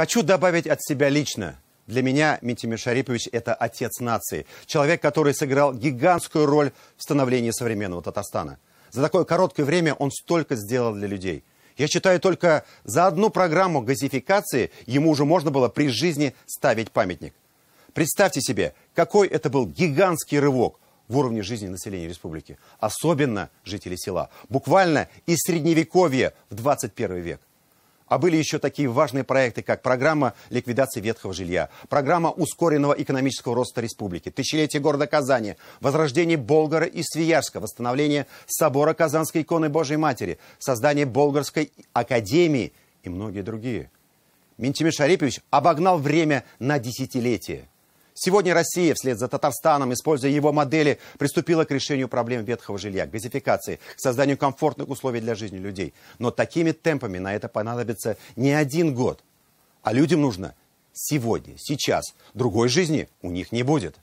Хочу добавить от себя лично. Для меня Митимир Шарипович – это отец нации. Человек, который сыграл гигантскую роль в становлении современного Татарстана. За такое короткое время он столько сделал для людей. Я считаю, только за одну программу газификации ему уже можно было при жизни ставить памятник. Представьте себе, какой это был гигантский рывок в уровне жизни населения республики, особенно жителей села, буквально из средневековья в 21 век. А были еще такие важные проекты, как программа ликвидации ветхого жилья, программа ускоренного экономического роста республики, тысячелетие города Казани, возрождение Болгара и Свиярска, восстановление собора Казанской иконы Божьей Матери, создание Болгарской академии и многие другие. Ментимир Шарипович обогнал время на десятилетие. Сегодня Россия вслед за Татарстаном, используя его модели, приступила к решению проблем ветхого жилья, газификации, к созданию комфортных условий для жизни людей. Но такими темпами на это понадобится не один год. А людям нужно сегодня, сейчас. Другой жизни у них не будет.